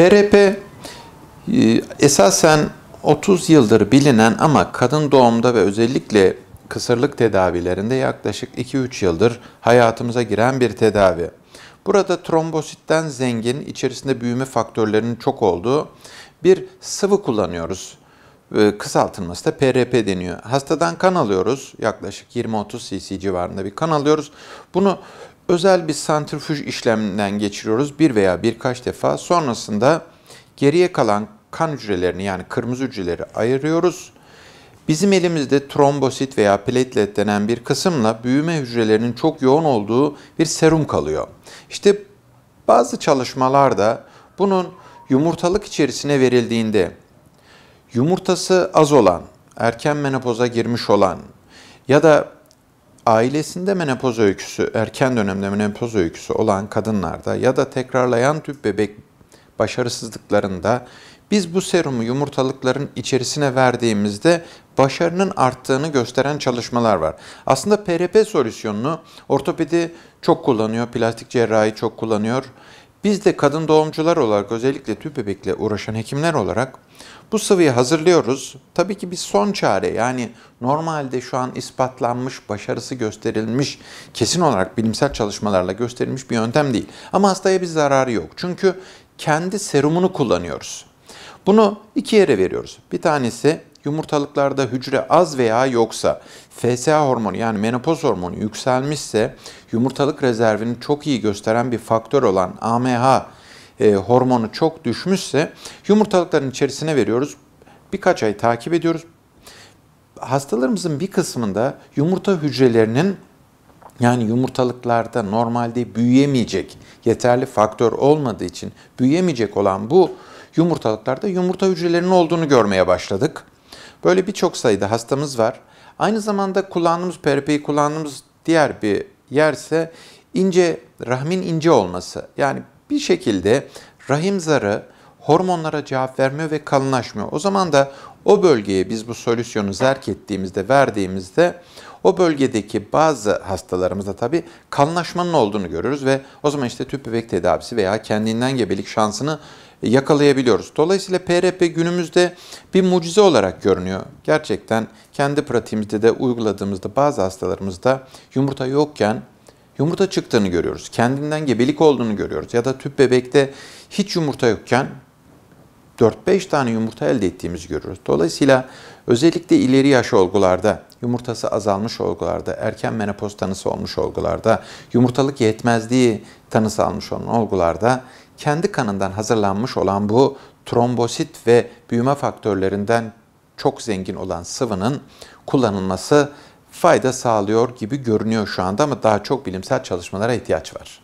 PRP e, esasen 30 yıldır bilinen ama kadın doğumda ve özellikle kısırlık tedavilerinde yaklaşık 2-3 yıldır hayatımıza giren bir tedavi. Burada trombositten zengin, içerisinde büyüme faktörlerinin çok olduğu bir sıvı kullanıyoruz. E, kısaltılması da PRP deniyor. Hastadan kan alıyoruz. Yaklaşık 20-30 cc civarında bir kan alıyoruz. Bunu özel bir santrifüj işleminden geçiriyoruz bir veya birkaç defa. Sonrasında geriye kalan kan hücrelerini yani kırmızı hücreleri ayırıyoruz. Bizim elimizde trombosit veya platelet denen bir kısımla büyüme hücrelerinin çok yoğun olduğu bir serum kalıyor. İşte bazı çalışmalarda bunun yumurtalık içerisine verildiğinde yumurtası az olan, erken menopoza girmiş olan ya da ailesinde menopoz öyküsü, erken dönemde menopoz öyküsü olan kadınlarda ya da tekrarlayan tüp bebek başarısızlıklarında biz bu serumu yumurtalıkların içerisine verdiğimizde başarının arttığını gösteren çalışmalar var. Aslında PRP solüsyonunu ortopedi çok kullanıyor, plastik cerrahi çok kullanıyor. Biz de kadın doğumcular olarak özellikle tüp bebekle uğraşan hekimler olarak bu sıvıyı hazırlıyoruz. Tabii ki bir son çare yani normalde şu an ispatlanmış, başarısı gösterilmiş, kesin olarak bilimsel çalışmalarla gösterilmiş bir yöntem değil. Ama hastaya bir zararı yok. Çünkü kendi serumunu kullanıyoruz. Bunu iki yere veriyoruz. Bir tanesi Yumurtalıklarda hücre az veya yoksa, FSH hormonu yani menopoz hormonu yükselmişse yumurtalık rezervini çok iyi gösteren bir faktör olan AMH e, hormonu çok düşmüşse yumurtalıkların içerisine veriyoruz. Birkaç ay takip ediyoruz. Hastalarımızın bir kısmında yumurta hücrelerinin yani yumurtalıklarda normalde büyüyemeyecek, yeterli faktör olmadığı için büyüyemeyecek olan bu yumurtalıklarda yumurta hücrelerinin olduğunu görmeye başladık. Böyle birçok sayıda hastamız var. Aynı zamanda kullandığımız, PRP'yi kullandığımız diğer bir yerse ince, rahmin ince olması. Yani bir şekilde rahim zarı hormonlara cevap vermiyor ve kalınlaşmıyor. O zaman da o bölgeye biz bu solüsyonu zerk ettiğimizde, verdiğimizde o bölgedeki bazı hastalarımızda tabii kalınlaşmanın olduğunu görürüz ve o zaman işte tüp bebek tedavisi veya kendinden gebelik şansını yakalayabiliyoruz. Dolayısıyla PRP günümüzde bir mucize olarak görünüyor. Gerçekten kendi pratiğimizde de uyguladığımızda bazı hastalarımızda yumurta yokken yumurta çıktığını görüyoruz. Kendinden gebelik olduğunu görüyoruz. Ya da tüp bebekte hiç yumurta yokken 4-5 tane yumurta elde ettiğimizi görüyoruz. Dolayısıyla özellikle ileri yaş olgularda, yumurtası azalmış olgularda, erken menopoz tanısı olmuş olgularda, yumurtalık yetmezliği tanısı almış olan olgularda kendi kanından hazırlanmış olan bu trombosit ve büyüme faktörlerinden çok zengin olan sıvının kullanılması fayda sağlıyor gibi görünüyor şu anda ama daha çok bilimsel çalışmalara ihtiyaç var.